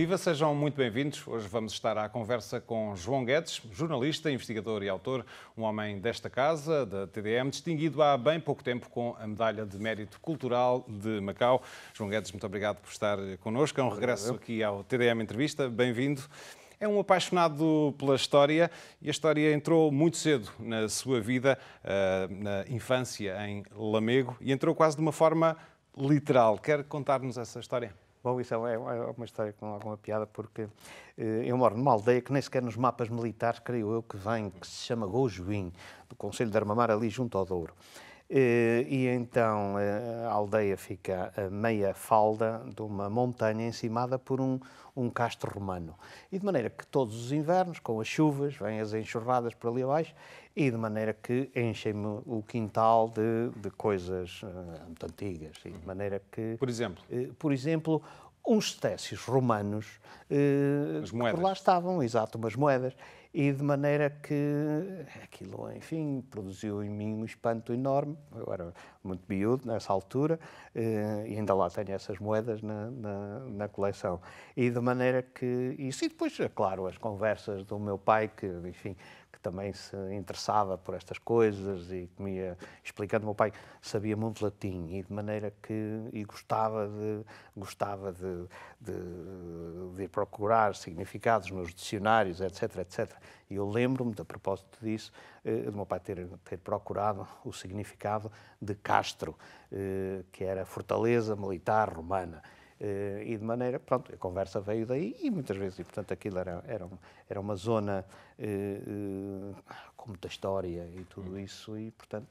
Viva, sejam muito bem-vindos. Hoje vamos estar à conversa com João Guedes, jornalista, investigador e autor, um homem desta casa, da TDM, distinguido há bem pouco tempo com a Medalha de Mérito Cultural de Macau. João Guedes, muito obrigado por estar connosco. É um regresso aqui ao TDM Entrevista. Bem-vindo. É um apaixonado pela história e a história entrou muito cedo na sua vida, eh, na infância em Lamego, e entrou quase de uma forma literal. Quer contar-nos essa história? Bom, isso é, é, é uma história com alguma piada, porque eh, eu moro numa aldeia que nem sequer nos mapas militares, creio eu, que vem, que se chama Gojuim, do Conselho de Armamar, ali junto ao Douro. Eh, e então eh, a aldeia fica a meia falda de uma montanha encimada por um, um castro romano. E de maneira que todos os invernos, com as chuvas, vêm as enxurradas por ali abaixo, e de maneira que enchem-me o quintal de, de coisas uh, muito antigas. E de maneira que. Por exemplo? Uh, por exemplo, uns cetécios romanos. Uh, As moedas. Por lá estavam, exato, umas moedas e de maneira que aquilo, enfim, produziu em mim um espanto enorme. Eu era muito miúdo nessa altura eh, e ainda lá tenho essas moedas na, na, na coleção. E de maneira que isso, e depois, é claro, as conversas do meu pai, que, enfim, que também se interessava por estas coisas e que me ia explicando. Meu pai sabia muito latim e de maneira que e gostava de gostava de, de, de procurar significados nos dicionários, etc, etc. E eu lembro-me, a propósito disso, eh, de meu pai ter, ter procurado o significado de Castro, eh, que era fortaleza militar romana. Eh, e de maneira, pronto, a conversa veio daí e muitas vezes, e portanto aquilo era, era, um, era uma zona eh, eh, com muita história e tudo uhum. isso e portanto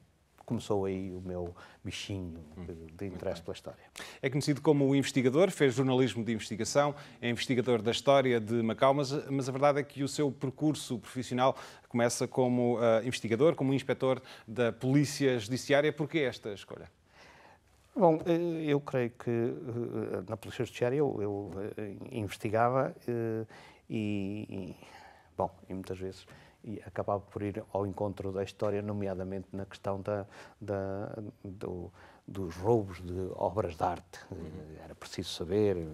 começou aí o meu bichinho uhum. de interesse pela história. É conhecido como o investigador, fez jornalismo de investigação, é investigador da história de Macau, mas, mas a verdade é que o seu percurso profissional começa como uh, investigador, como inspetor da Polícia Judiciária. Porquê esta escolha? Bom, eh, eu creio que eh, eh, na Polícia Judiciária eu, eu investigava e, e, bom, e muitas vezes e acabava por ir ao encontro da história, nomeadamente na questão da, da do, dos roubos de obras de arte. Uhum. Era preciso saber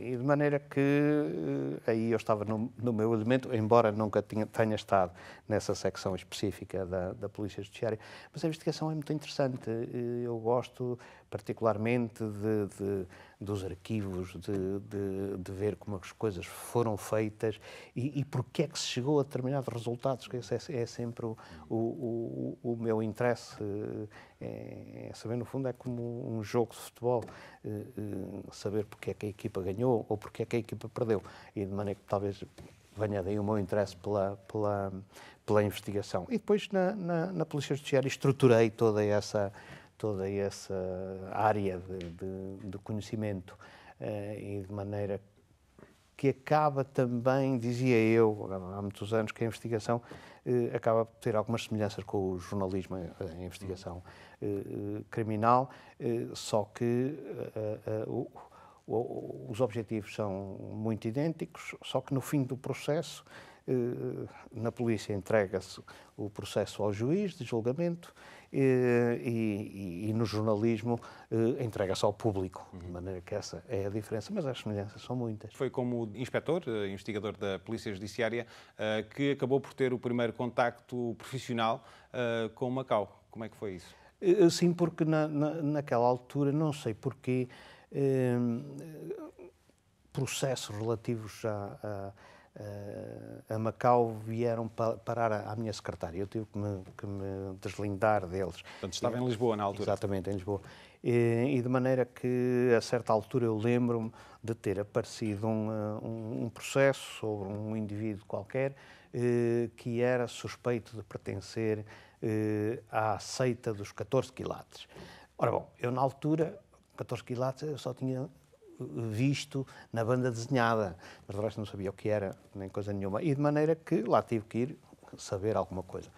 e de maneira que eh, aí eu estava no, no meu elemento, embora nunca tinha, tenha estado nessa secção específica da, da Polícia Judiciária. Mas a investigação é muito interessante. Eh, eu gosto particularmente de, de, dos arquivos, de, de, ver como é as coisas foram feitas e, e porque é que se chegou a determinados resultados, que esse é, é sempre o, o, o, o, meu interesse, eh, é, é saber, no fundo, é como um jogo de futebol, eh, eh, saber porque é que a equipa ganhou ou porque é que a equipa perdeu, e de maneira que talvez venha daí o meu interesse pela, pela, pela investigação. E depois, na, na, na Polícia Judiciária, estruturei toda essa toda essa área de, de, de conhecimento eh, e de maneira que acaba também, dizia eu, há muitos anos, que a investigação eh, acaba por ter algumas semelhanças com o jornalismo, eh, a investigação criminal, só que o, o, os objetivos são muito idênticos, só que no fim do processo eh, na polícia entrega-se o processo ao juiz de julgamento eh, e, e, e no jornalismo eh, entrega-se ao público, de uhum. maneira que essa é a diferença, mas as semelhanças são muitas. Foi como inspetor, investigador da Polícia Judiciária, que acabou por ter o primeiro contacto profissional com Macau. Como é que foi isso? Sim, porque na, na, naquela altura, não sei porquê, processos relativos a, a eh, a Macau vieram parar à minha secretária. Eu tive que me, que me deslindar deles. Portanto, estava em Lisboa na altura. Exatamente, em Lisboa. E, e de maneira que, a certa altura, eu lembro-me de ter aparecido um, eh, um, um, processo sobre um indivíduo qualquer eh, que era suspeito de pertencer à seita dos 14 quilates. Ora bom, eu na altura, 14 quilates, eu só tinha visto na banda desenhada, mas de resto não sabia o que era, nem coisa nenhuma, e de maneira que lá tive que ir saber alguma coisa.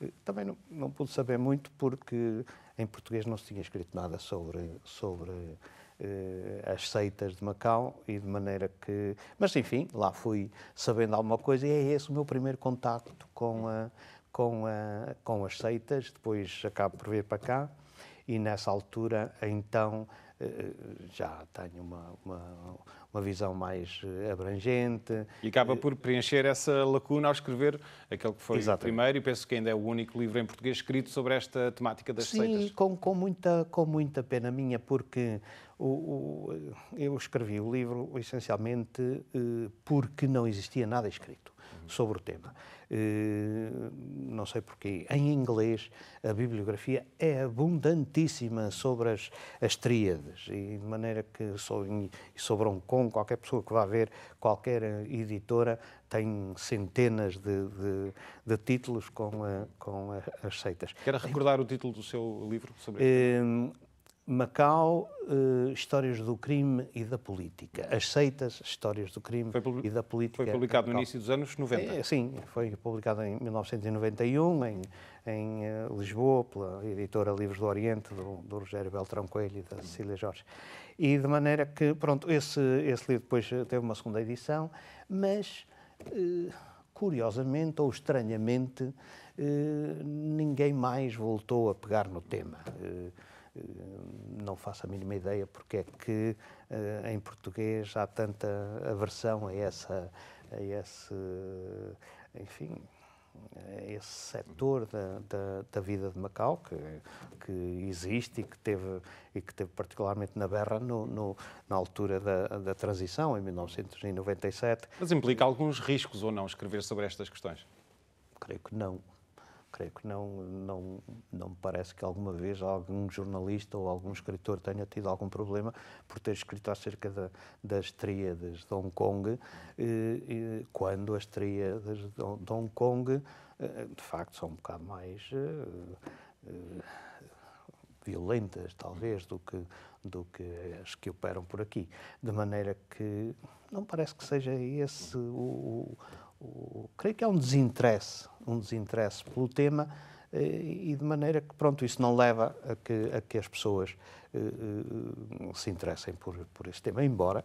Eh, também não, não pude saber muito porque em português não se tinha escrito nada sobre, sobre eh, as seitas de Macau e de maneira que. Mas enfim, lá fui sabendo alguma coisa e é esse o meu primeiro contacto com, a, com, a, com as seitas. Depois acabo por vir para cá e nessa altura então eh, já tenho uma, uma, uma, visão mais eh, abrangente. E acaba por preencher essa lacuna ao escrever aquele que foi Exatamente. o primeiro, e penso que ainda é o único livro em português escrito sobre esta temática das Sim, seitas. Sim, com, com, muita, com muita pena minha, porque o, o, eu escrevi o livro essencialmente eh, porque não existia nada escrito sobre o tema. Eh, não sei porquê. Em inglês, a bibliografia é abundantíssima sobre as, as tríades, e de maneira que sobre, Hong Kong, qualquer pessoa que vá ver, qualquer eh, editora, tem centenas de, de, de títulos com, a, eh, com a, as seitas. Quero recordar o título do seu livro sobre isso? Macau, uh, Histórias do Crime e da Política. As seitas, Histórias do Crime e da Política. Foi publicado no início dos anos 90. É, eh, sim, foi publicado em 1991, em, em uh, Lisboa, pela editora Livros do Oriente, do, do Rogério Beltrão Coelho e da Cecília Jorge. E de maneira que, pronto, esse, esse livro depois teve uma segunda edição, mas, uh, curiosamente ou estranhamente, ninguém mais voltou a pegar no tema não faço a mínima ideia porque é que eh, em português há tanta aversão a essa a esse enfim esse setor da, da, da, vida de Macau que, que existe e que teve e que teve particularmente na berra no, no, na altura da, da transição em 1997 mas implica alguns riscos ou não escrever sobre estas questões creio que não creio que não, não, não me parece que alguma vez algum jornalista ou algum escritor tenha tido algum problema por ter escrito acerca da, das tríades de Hong Kong, eh, quando as tríades de Hong Kong, eh, de facto, são um bocado mais eh, eh, violentas, talvez, do que, do que as que operam por aqui. De maneira que não parece que seja esse o, o creio que é um desinteresse, um desinteresse pelo tema eh, e de maneira que, pronto, isso não leva a que, a que as pessoas uh, se interessem por, por esse tema, embora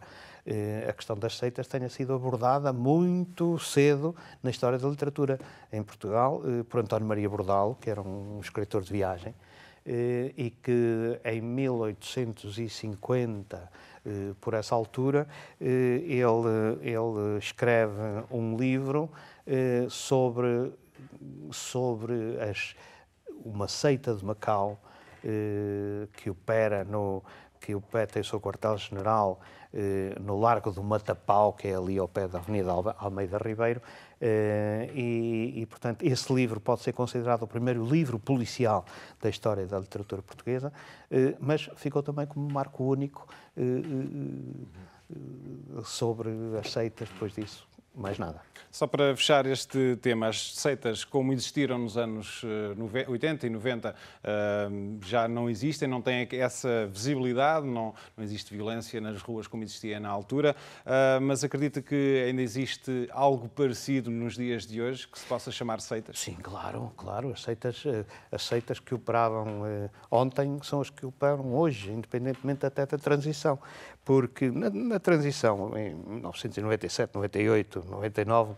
uh, a questão das seitas tenha sido abordada muito cedo na história da literatura em Portugal uh, por António Maria Bordal, que era um escritor de viagem, e que em 1850 eh, por essa altura, eh, ele, ele escreve um livro eh, sobre, sobre as, uma seita de Macau que opera no que o PET tem o seu quartel-general no Largo do Matapau, que é ali ao pé da Avenida Almeida Ribeiro, eh, e, e, portanto, esse livro pode ser considerado o primeiro livro policial da história da literatura portuguesa, eh, mas ficou também como um marco único eh, sobre as seitas depois disso mais nada. Só para fechar este tema, as seitas como existiram nos anos 80 eh, e 90 eh, já não existem, não têm essa visibilidade, não, não existe violência nas ruas como existia na altura, eh, mas acredita que ainda existe algo parecido nos dias de hoje que se possa chamar seitas? Sim, claro, claro. As seitas, as seitas que operavam ontem são as que operam hoje, independentemente até da transição porque na, na transição, em 1997, 98, 99,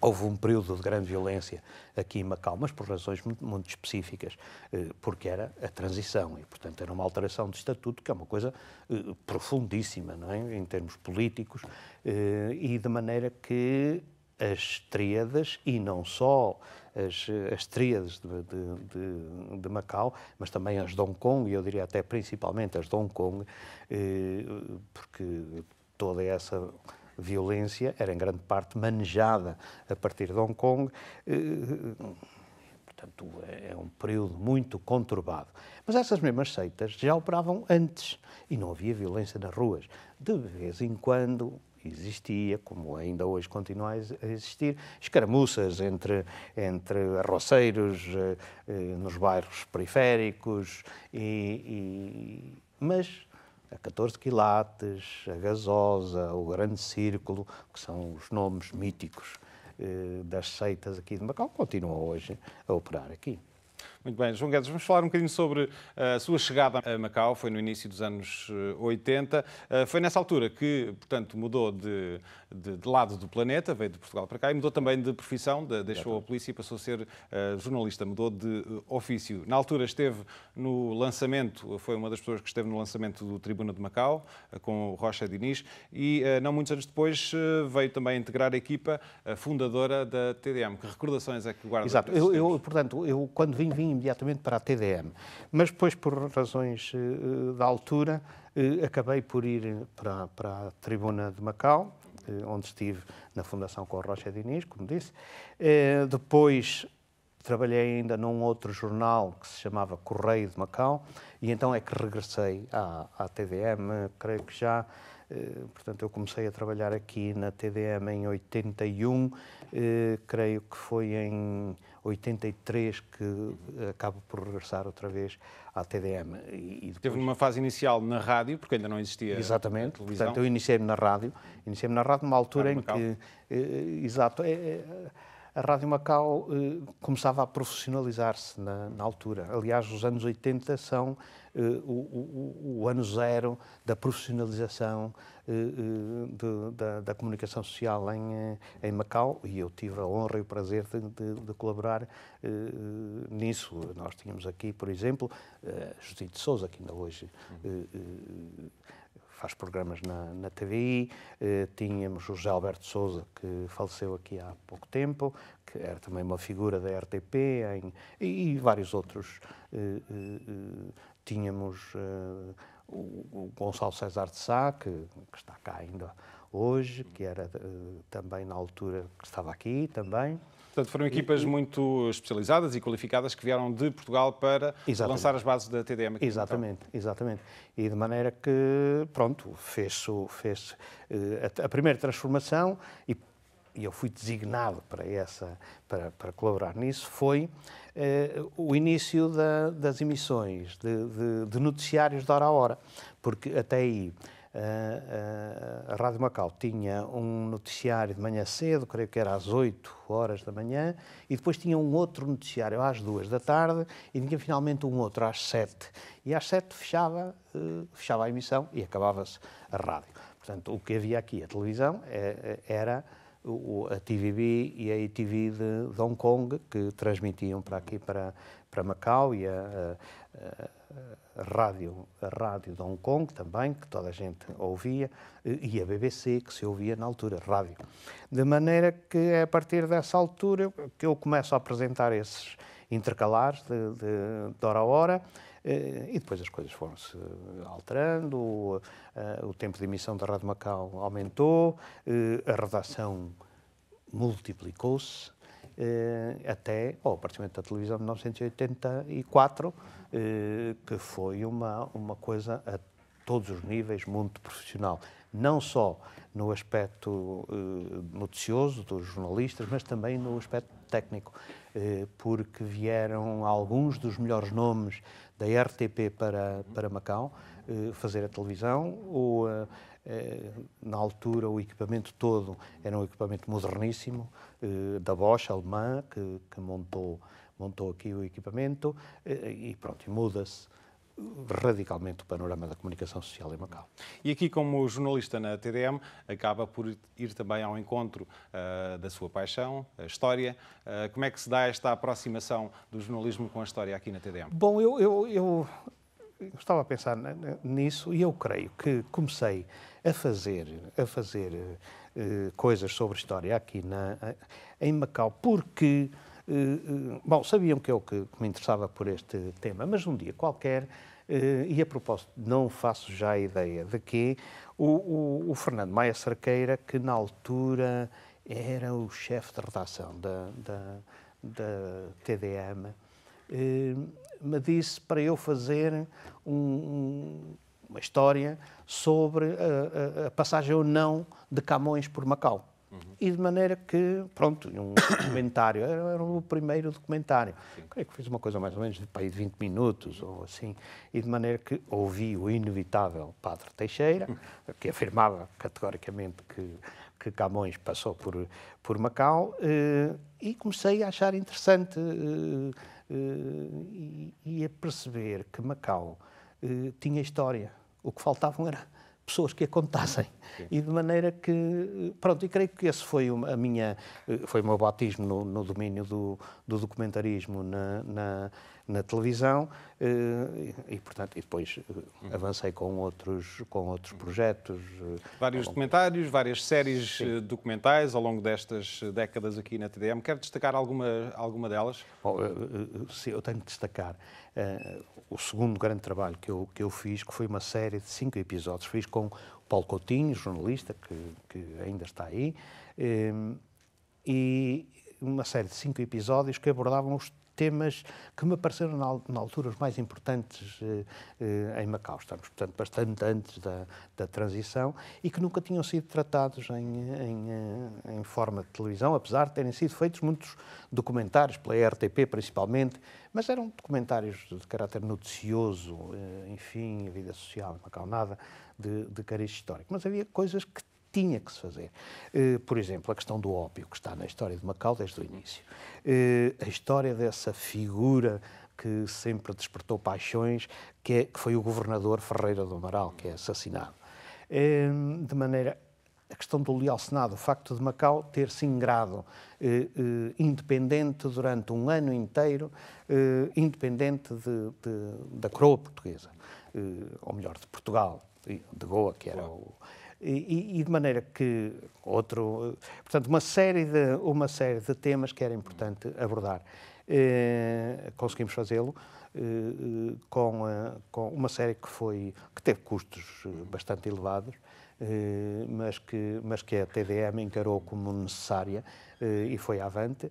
Houve um período de grande violência aqui em Macau, mas por razões muito, muito, específicas, eh, porque era a transição e, portanto, era uma alteração de estatuto, que é uma coisa eh, profundíssima não é? em termos políticos, eh, e de maneira que as tríadas, e não só as, as tríades de, de, de, de, Macau, mas também as de Hong Kong, e eu diria até principalmente as de Hong Kong, eh, porque toda essa violência era em grande parte manejada a partir de Hong Kong. Eh, portanto, é, é um período muito conturbado. Mas essas mesmas seitas já operavam antes e não havia violência nas ruas. De vez em quando existia, como ainda hoje continua a existir, escaramuças entre, entre arroceiros eh, eh, nos bairros periféricos, e, e, mas a 14 quilates, a gasosa, o grande círculo, que são os nomes míticos eh, das seitas aqui de Macau, continuam hoje a operar aqui. Muito bem, João Guedes, vamos falar um bocadinho sobre eh, a sua chegada a Macau, foi no início dos anos 80. Eh, eh, foi nessa altura que, portanto, mudou de, de, de lado do planeta, veio de Portugal para cá e mudou também de profissão, de, deixou a polícia e passou a ser jornalista, mudou de ofício. Na altura esteve no lançamento, foi uma das pessoas que esteve no lançamento do Tribuna de Macau, com o Rocha Diniz, e não muitos anos depois veio também integrar a equipa fundadora da TDM. Que recordações é que guarda? Exato, eu, eu, portanto, eu quando vim, vim imediatamente para a TDM. Mas depois, por razões uh, da altura, uh, acabei por ir para, para a Tribuna de Macau, uh, onde estive na Fundação com a Rocha Diniz, como disse. depois trabalhei ainda num outro jornal que se chamava Correio de Macau, e então é que regressei à, à TDM, creio que já. Portanto, eu comecei a trabalhar aqui na TDM em 81 eh, creio que foi em 83 que eh, acabo por regressar outra vez à TDM. E, depois... Teve uma fase inicial na rádio, porque ainda não existia Exatamente, televisão. portanto eu iniciei-me na rádio, iniciei-me na rádio numa altura em Macau. que, eh, exato, é, é, a Rádio Macau eh, começava a profissionalizar-se na, na, altura. Aliás, os anos 80 são eh, o, o, o, ano zero da profissionalização eh, eh de, da, da, comunicação social em, eh, em Macau e eu tive a honra e o prazer de, de, de colaborar eh, nisso. Nós tínhamos aqui, por exemplo, Judite Souza, que ainda hoje faz programas na, na TVI, eh, tínhamos o José Alberto Souza, que faleceu aqui há pouco tempo, que era também uma figura da RTP, em, e, e, vários outros. Eh, eh, eh tínhamos eh, o, o Gonçalo César de Sá, que, que, está cá ainda hoje, que era eh, também na altura que estava aqui também. Portanto, foram equipas e, muito especializadas e qualificadas que vieram de Portugal para exatamente. lançar as bases da TDM. Aqui exatamente, exatamente. E de maneira que, pronto, fez-se fez, eh, a, a primeira transformação e e eu fui designado para essa para, para colaborar nisso foi eh, o início da, das emissões de, de, de noticiários de hora a hora porque até aí ah, ah, a Rádio Macau tinha um noticiário de manhã cedo, creio que era às 8 horas da manhã, e depois tinha um outro noticiário às 2 da tarde, e tinha finalmente um outro às 7. E às 7 fechava, ah, fechava a emissão e acabava-se a rádio. Portanto, o que havia aqui, a televisão, é, é, era a TVB e a ETV de, Hong Kong, que transmitiam para aqui, para, para Macau, e a, a, a rádio, a rádio de Hong Kong também, que toda a gente ouvia, e a BBC, que se ouvia na altura, rádio. De maneira que é a partir dessa altura que eu começo a apresentar esses intercalares de, de, de hora a hora, eh, e depois as coisas foram-se alterando, o, eh, o tempo de emissão da Rádio Macau aumentou, eh, a redação multiplicou-se, até, ao oh, aparecimento da televisão de 1984, eh, que foi uma, uma coisa a todos os níveis, muito profissional. Não só no aspecto eh, noticioso dos jornalistas, mas também no aspecto técnico, eh, porque vieram alguns dos melhores nomes da RTP para, para Macau fazer a televisão. ou na altura, o equipamento todo era um equipamento moderníssimo, da Bosch alemã, que, que montou montou aqui o equipamento eh, e pronto, muda-se radicalmente o panorama da comunicação social em Macau. E aqui, como jornalista na TDM, acaba por ir também ao encontro uh, da sua paixão, a história. Uh, como é que se dá esta aproximação do jornalismo com a história aqui na TDM? Bom, eu, eu, eu, eu estava a pensar nisso e eu creio que comecei a fazer, a fazer uh, coisas sobre história aqui na, em Macau porque eh, eh, bom, sabiam que é o que me interessava por este tema, mas um dia qualquer, eh, e a propósito, não faço já a ideia de que o, o, o Fernando Maia Cerqueira, que na altura era o chefe de redação da, da, da TDM, me disse para eu fazer um, uma história sobre a, a, a passagem ou não de Camões por Macau. Uhum. E de maneira que, pronto, um documentário, era, o primeiro documentário. Sim. Creio que fiz uma coisa mais ou menos de, de 20 minutos ou assim, e de maneira que ouvi o inevitável Padre Teixeira, que afirmava categoricamente que, que Camões passou por, por Macau, eh, e comecei a achar interessante eh, eh, e, e a perceber que Macau tinha história. O que faltavam era pessoas que a contassem. Sim. E de maneira que, pronto, e creio que esse foi a minha, foi o meu batismo no, no domínio do, do documentarismo na, na, na televisão eh, e, e, portanto, e depois eh, uhum. avancei com outros, com outros uhum. projetos. Eh, Vários longo... documentários, várias séries Sim. documentais ao longo destas décadas aqui na TDM. Quero destacar alguma, alguma delas? Bom, eu, eu tenho de destacar o segundo grande trabalho que eu, que eu fiz, que foi uma série de cinco episódios. Fiz com o Paulo Coutinho, jornalista, que, que ainda está aí, ehm, e uma série de cinco episódios que abordavam os temas que me pareceram, na, na altura, os mais importantes eh, eh, em Macau. Estamos, portanto, bastante antes da, da transição e que nunca tinham sido tratados em, em, eh, em forma de televisão, apesar de terem sido feitos muitos documentários, pela RTP principalmente, mas eram documentários de caráter noticioso, enfim, a vida social, em Macau nada, de, de cariz histórico. Mas havia coisas que tinha que se fazer. Eh, por exemplo, a questão do ópio, que está na história de Macau desde o início. Eh, a história dessa figura que sempre despertou paixões, é, que, foi o governador Ferreira do Amaral, que é assassinado. Eh, de maneira a questão do leal Senado, o facto de Macau ter se ingrado eh, eh, independente durante um ano inteiro, eh, independente de, de, da coroa portuguesa, ou melhor, de Portugal, de Goa, que era o, e, e, de maneira que outro, portanto, uma série de uma série de temas que era importante abordar. Eh, conseguimos fazê-lo eh, com, a, eh, com uma série que foi que teve custos eh, bastante elevados, eh, mas que mas que a TDM encarou como necessária eh, e foi avante.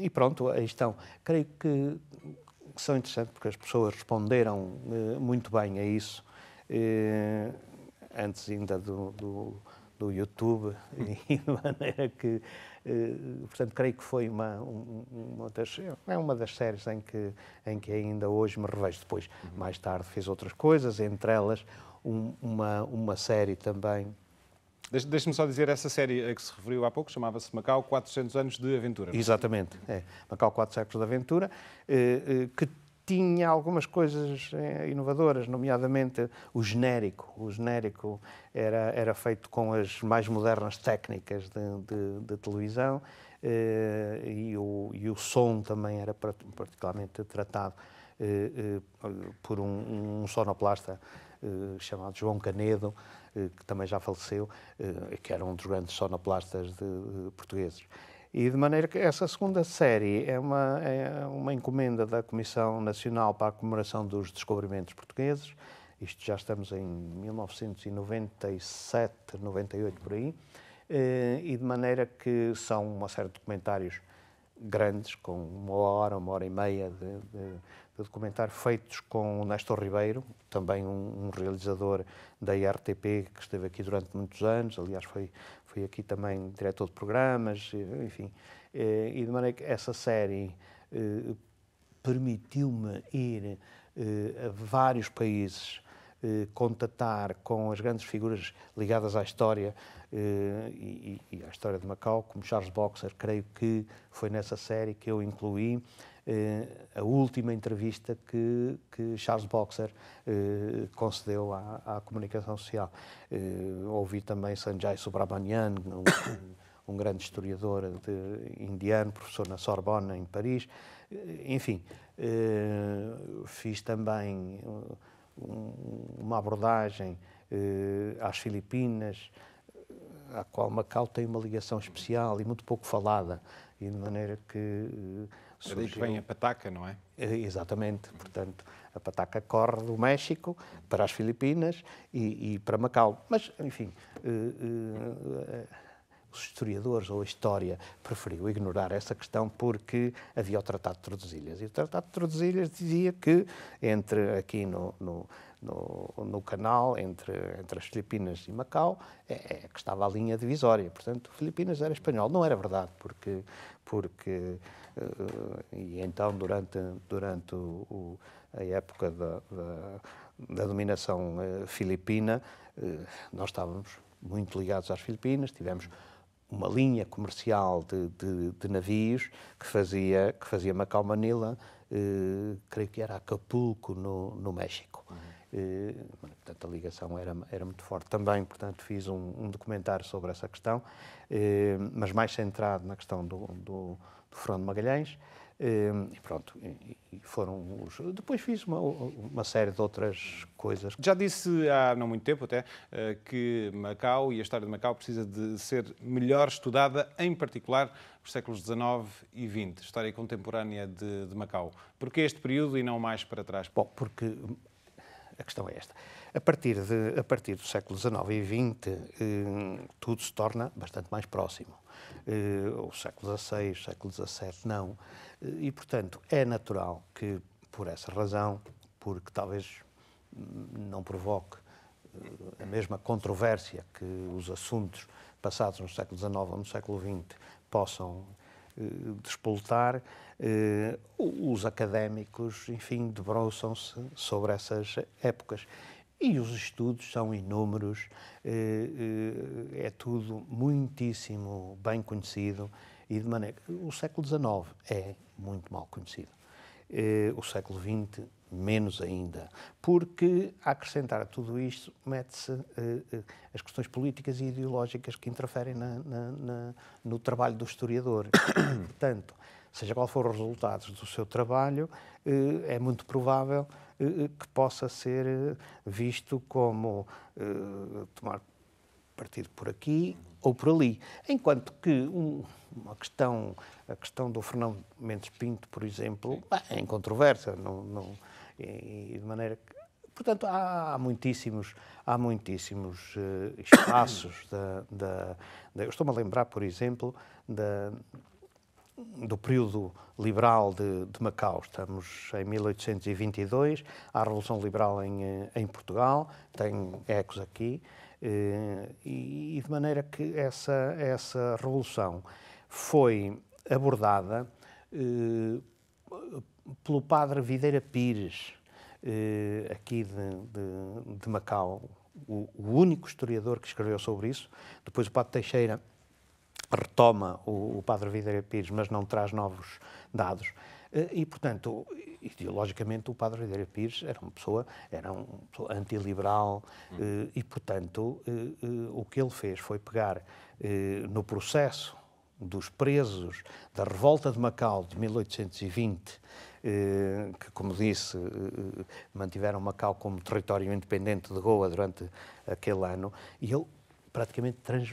e pronto, aí estão. Creio que, que são interessantes porque as pessoas responderam muito bem a isso antes ainda do, do, do YouTube, e de maneira que, eh, portanto, creio que foi uma, uma das, é uma das séries em que, em que ainda hoje me revejo. Depois, uhum. mais tarde, fiz outras coisas, entre elas um, uma, uma série também Deixe-me só dizer, essa série a que se referiu há pouco chamava-se Macau 400 anos de aventura. É? Exatamente, é. Macau 4 séculos de aventura, eh, eh, que tinha algumas coisas eh, inovadoras, nomeadamente o genérico. O genérico era, era feito com as mais modernas técnicas de, de, de televisão eh, e o, e o som também era particularmente tratado eh, por um, um sonoplasta chamado João Canedo, que também já faleceu, que era um dos grandes sonoplastas de, portugueses. E de maneira que essa segunda série é uma, é uma encomenda da Comissão Nacional para a Comemoração dos Descobrimentos Portugueses, isto já estamos em 1997, 98 por aí, eh, e de maneira que são uma série de documentários grandes, com uma hora, uma hora e meia de, de documentário feitos com o Néstor Ribeiro, também um, um, realizador da IRTP que esteve aqui durante muitos anos, aliás foi, foi aqui também diretor de programas, enfim. Eh, e de maneira que essa série eh, permitiu-me ir eh, a vários países eh, contatar com as grandes figuras ligadas à história eh, e, e à história de Macau, como Charles Boxer, creio que foi nessa série que eu incluí eh, a última entrevista que, que Charles Boxer eh, concedeu à, à, comunicação social. Eh, ouvi também Sanjay Subramanian, um, um grande historiador de, indiano, professor na Sorbonne, em Paris. Eh, enfim, eh, fiz também eh, um, uma abordagem às Filipinas, à qual Macau tem uma ligação especial e muito pouco falada, e de maneira que é daí que vem a pataca, não é? é? Exatamente. Portanto, a pataca corre do México para as Filipinas e, e para Macau. Mas, enfim, uh, uh, os historiadores ou a história preferiu ignorar essa questão porque havia o Tratado de Tordesilhas. E o Tratado de Tordesilhas dizia que, entre aqui no, no, no, no canal, entre, entre as Filipinas e Macau, é, é, que estava a linha divisória. Portanto, Filipinas era espanhol. Não era verdade, porque, porque eh, e então, durante, durante o, a época da, da, da dominação eh, filipina, eh, nós estávamos muito ligados às Filipinas, tivemos uma linha comercial de, de, de, navios que fazia, que fazia Macau Manila, creio que era Acapulco, no, no México. Uhum. portanto, a ligação era, era muito forte. Também, portanto, fiz um, um documentário sobre essa questão, mas mais centrado na questão do, do do Fernando Magalhães. Ehm, e pronto, e foram os. Depois fiz uma, uma, série de outras coisas. Já disse há não muito tempo até eh, que Macau e a história de Macau precisa de ser melhor estudada, em particular os séculos XIX e XX, história contemporânea de, de Macau. Porquê este período e não mais para trás? Bom, porque hum, a questão é esta. A partir, de, a partir do século XIX e XX, hum, tudo se torna bastante mais próximo eh, o século XVI, século XVII não. Eh, e, portanto, é natural que, por essa razão, porque talvez não provoque eh, a mesma controvérsia que os assuntos passados no século XIX ou no século XX possam despoltar, os académicos, enfim, debruçam-se sobre essas épocas. E os estudos são inúmeros, eh, eh, é tudo muitíssimo bem conhecido e de maneira. O século XIX é muito mal conhecido. Eh, o século XX, menos ainda. Porque, a acrescentar a tudo isto, mete-se as questões políticas e ideológicas que interferem na, na, na, no trabalho do historiador. Portanto seja qual for os resultados do seu trabalho, eh, é muito provável eh, eh, que possa ser visto como tomar partido por aqui ou por ali. Enquanto que uma questão, a questão do Fernando Mendes Pinto, por exemplo, é incontroversa, não, não, de maneira que Portanto, há, há muitíssimos, há muitíssimos uh, espaços da, da, da Eu estou-me a lembrar, por exemplo, da, do período liberal de, de, Macau. Estamos em 1822, há a Revolução Liberal em, eh, em Portugal, tem ecos aqui, eh, e, e de maneira que essa, essa revolução foi abordada eh, pelo padre Videira Pires, aqui de, de, de Macau, o, o único historiador que escreveu sobre isso. Depois o padre Teixeira retoma o, o padre Videira Pires, mas não traz novos dados. Eh, e, portanto, ideologicamente, o padre Videira Pires era uma pessoa, era um pessoa antiliberal hum. Eh, e, portanto, eh, o que ele fez foi pegar no processo dos presos da revolta de Macau de 1820, que, como disse, mantiveram Macau como território independente de Goa durante aquele ano, e ele praticamente trans,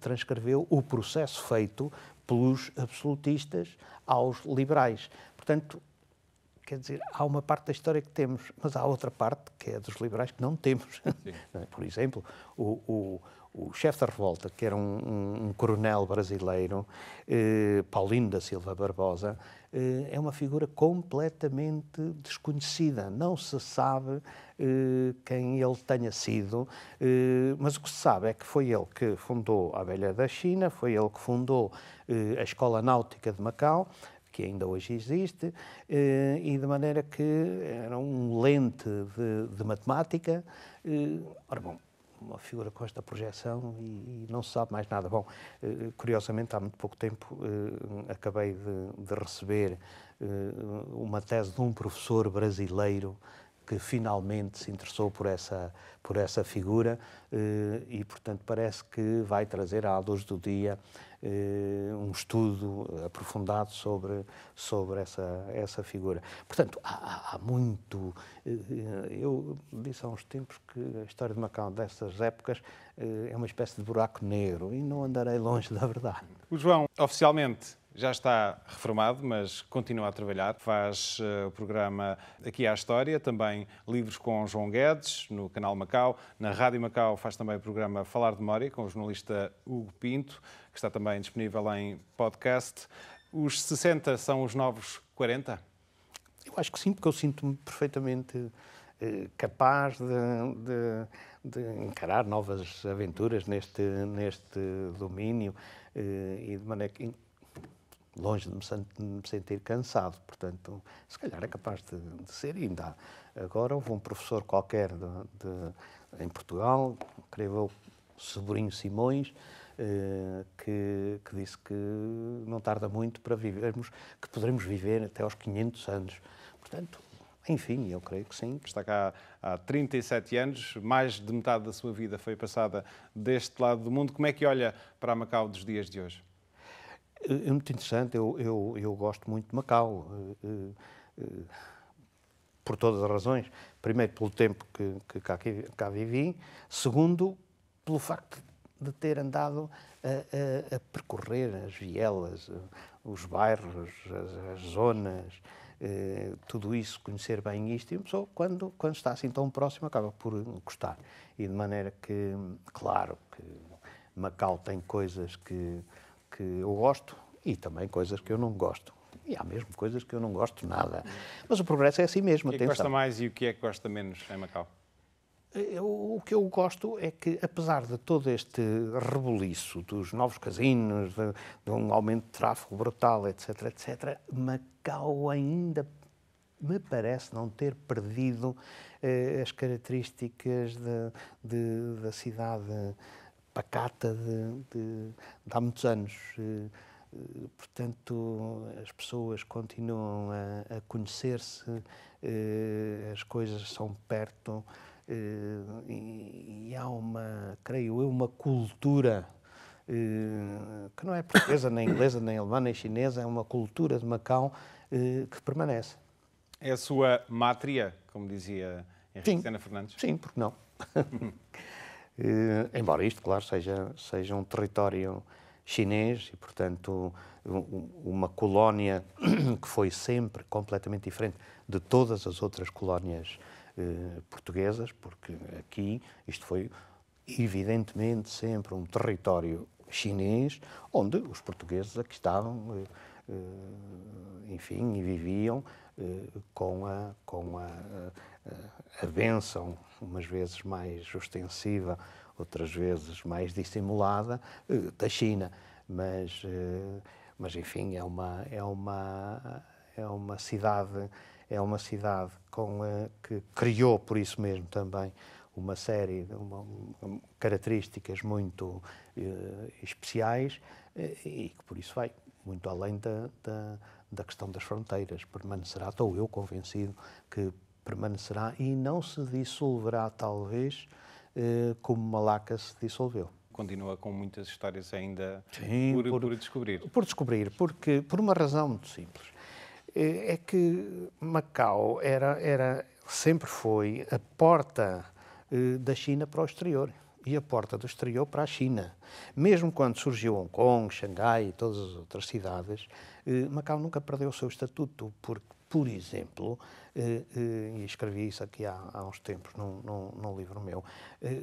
transcreveu o processo feito pelos absolutistas aos liberais. Portanto, quer dizer, há uma parte da história que temos, mas há outra parte, que é dos liberais, que não temos. É? Por exemplo, o, o, o chefe da revolta, que era um, um, um coronel brasileiro, eh, Paulino da Silva Barbosa, eh, é uma figura completamente desconhecida. Não se sabe eh, quem ele tenha sido, eh, mas o que se sabe é que foi ele que fundou a Velha da China, foi ele que fundou a Escola Náutica de Macau, que ainda hoje existe, e de maneira que era um lente de, de matemática. Ora bom, uma figura com esta projeção e, e, não se sabe mais nada. Bom, eh, curiosamente, há muito pouco tempo eh, acabei de, de receber eh, uma tese de um professor brasileiro que finalmente se interessou por essa, por essa figura eh, e, portanto, parece que vai trazer à luz do dia eh, um estudo aprofundado sobre, sobre essa, essa figura. Portanto, há, há, muito. Eh, eu disse há uns tempos que a história de Macau dessas épocas é uma espécie de buraco negro e não andarei longe da verdade. O João, oficialmente, já está reformado, mas continua a trabalhar. Faz uh, o programa Aqui à História, também livros com João Guedes, no canal Macau. Na Rádio Macau faz também o programa Falar de Memória, com o jornalista Hugo Pinto, que está também disponível em podcast. Os 60 são os novos 40? Eu acho que sim, porque eu sinto-me perfeitamente eh, capaz de, de, de, encarar novas aventuras neste, neste domínio eh, e de maneira que longe de me sentir cansado, portanto, se calhar é capaz de, de ser ainda. Agora houve um professor qualquer de, de, em Portugal, creio eu, Sobrinho Simões, eh, que, que, disse que não tarda muito para vivermos, que poderemos viver até aos 500 anos. Portanto, enfim, eu creio que sim. Está cá há 37 anos, mais de metade da sua vida foi passada deste lado do mundo. Como é que olha para Macau dos dias de hoje? É, é muito interessante, eu, eu, eu gosto muito de Macau, eh, eh, eh, por todas as razões. Primeiro, pelo tempo que, que cá, cá vivi. Segundo, pelo facto de ter andado a, a, a percorrer as vielas, os bairros, as, as zonas, tudo isso, conhecer bem isto, e uma pessoa, quando, quando está assim tão próximo, acaba por gostar. E de maneira que, claro, que Macau tem coisas que que eu gosto e também coisas que eu não gosto. E há mesmo coisas que eu não gosto nada. Mas o progresso é assim mesmo. O que é que gosta mais e o que é que gosta menos em Macau? Eu, o que eu gosto é que, apesar de todo este rebuliço dos novos casinos, de, de um aumento de tráfego brutal, etc., etc., Macau ainda me parece não ter perdido eh, as características de, de, da cidade pacata de, de, de há muitos anos. Eh, eh, portanto, as pessoas continuam a, a conhecer-se, eh, as coisas são perto e, há uma, creio eu, uma cultura que não é portuguesa, nem inglesa, nem alemã, nem chinesa, é uma cultura de Macau que permanece. É a sua mátria, como dizia Henrique Sena Fernandes? Sim, porque não? Eh, embora isto, claro, seja, seja um território chinês e, portanto, uma colónia que foi sempre completamente diferente de todas as outras colónias eh, portuguesas, porque aqui isto foi evidentemente sempre um território chinês onde os portugueses aqui é estavam, eh, enfim, e viviam com a, com a, a bênção, umas vezes mais ostensiva, outras vezes mais dissimulada, eh, da China. Mas, eh, mas enfim, é uma, é uma, é uma cidade, é uma cidade com, eh, que criou, por isso mesmo também, uma série de uma, características muito uh, especiais e que por isso vai muito além da, da, da, questão das fronteiras. Permanecerá, estou eu convencido, que permanecerá e não se dissolverá, talvez, eh, como Malaca se dissolveu. Continua com muitas histórias ainda Sim, por, por, por, descobrir. Por descobrir, porque, por uma razão muito simples. Eh, é que Macau era, era, sempre foi a porta eh, da China para o exterior e a porta do exterior para a China. Mesmo quando surgiu Hong Kong, Xangai e todas as outras cidades, eh, Macau nunca perdeu o seu estatuto, porque, por exemplo, eh, eh, e escrevi isso aqui há, há uns tempos num, num, num livro meu,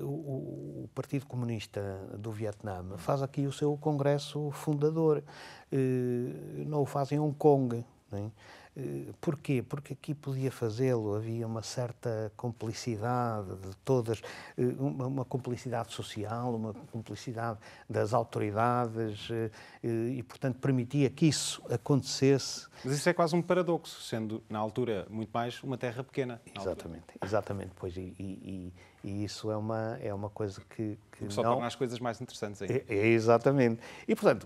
o, o, Partido Comunista do Vietnã faz aqui o seu congresso fundador, não o faz em Hong Kong. Não é? Eh, porquê? Porque aqui podia fazê-lo, havia uma certa complicidade de todas, eh, uma, uma complicidade social, uma complicidade das autoridades eh, e, portanto, permitia que isso acontecesse. Mas isso é quase um paradoxo, sendo, na altura, muito mais uma terra pequena. Exatamente, altura. exatamente, pois, e, e, e, isso é uma, é uma coisa que... que só não... torna as coisas mais interessantes aí. É, é, exatamente. E, portanto,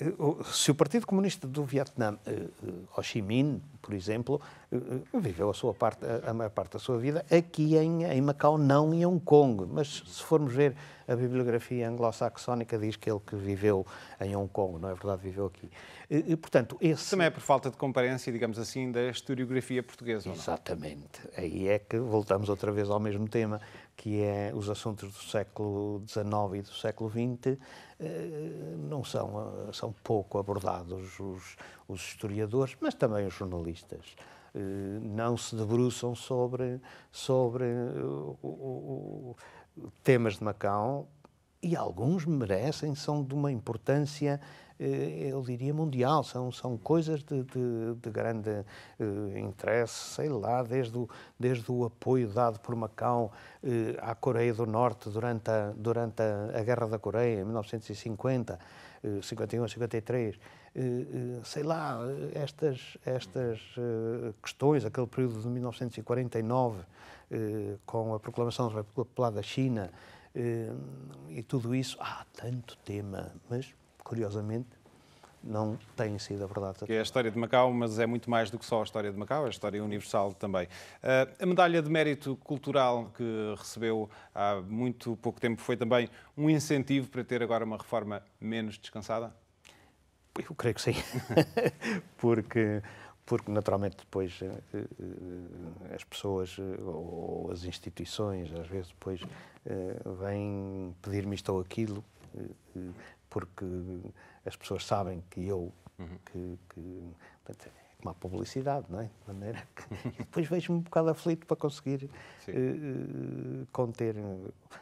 eh, se o Partido Comunista do Vietnã, eh, eh, Ho Chi Minh, por exemplo, eh, viveu a sua parte, a maior parte da sua vida aqui em, em Macau, não em Hong Kong. Mas se formos ver a bibliografia anglo-saxónica diz que ele que viveu em Hong Kong, não é verdade, viveu aqui. E, portanto, esse... Também é por falta de comparência, digamos assim, da historiografia portuguesa, Exatamente. Aí é que voltamos outra vez ao mesmo tema, que é os assuntos do século XIX e do século XX eh, não são, eh, são pouco abordados os, os historiadores, mas também os jornalistas. Eh, não se debruçam sobre, sobre eh, o, o, temas de Macau e alguns merecem, são de uma importância eh, eu diria mundial, são, são coisas de, de, de grande interesse, sei lá, desde o, desde o apoio dado por Macau à Coreia do Norte durante a, durante a, Guerra da Coreia, em 1950, 51 e 53, eh, eh, sei lá, estas, estas eh, questões, aquele período de 1949, com a proclamação da República Popular da China e tudo isso, há tanto tema, mas curiosamente não tem sido a verdade. É a história de Macau, mas é muito mais do que só a história de Macau, é a história universal também. a medalha de mérito cultural que recebeu há muito pouco tempo foi também um incentivo para ter agora uma reforma menos descansada? Eu creio que sim, porque, porque naturalmente depois eh, eh, as pessoas eh, ou as instituições às vezes depois vêm pedir-me isto ou aquilo, porque as pessoas sabem que eu, uhum. que, que portanto, é como a publicidade, não é? De maneira que... E depois vejo-me um bocado aflito para conseguir uh, conter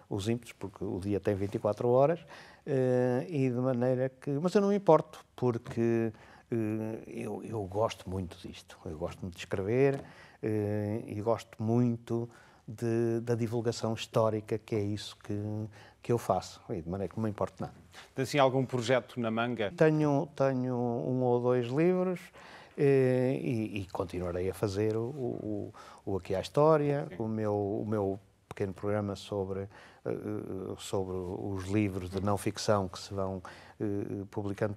os ímpetos, porque o dia tem 24 horas eh, e de maneira que. Mas eu não me importo, porque eh, eu, eu, gosto muito disto. Eu gosto muito de escrever eh, e gosto muito de, da divulgação histórica, que é isso que, que eu faço, e de maneira que não me importo nada. Tem assim algum projeto na manga? Tenho, tenho um ou dois livros. E, e, continuarei a fazer o, o, o Aqui à História, o meu, o meu pequeno programa sobre, eh, eh, sobre os livros de não ficção que se vão eh, publicando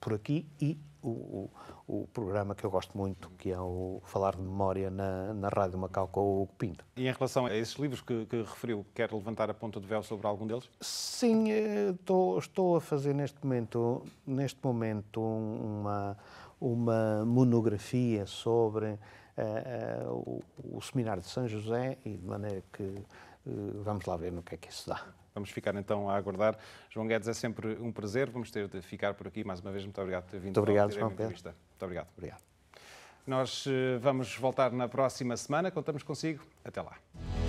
por aqui e o, o, o, programa que eu gosto muito, que é o Falar de Memória na, na Rádio Macau com o Hugo Pinto. E em relação a esses livros que, que referiu, quer levantar a ponta de véu sobre algum deles? Sim, estou, estou a fazer neste momento, neste momento uma, uma monografia sobre eh, eh, o, o, seminário de São José e de maneira que eh, vamos lá ver no que é que isso dá. Vamos ficar então a aguardar. João Guedes, é sempre um prazer. Vamos ter de ficar por aqui. Mais uma vez, muito obrigado por ter vindo. Muito obrigado, João Pedro. Muito obrigado. obrigado. Nós vamos voltar na próxima semana. Contamos consigo. Até lá.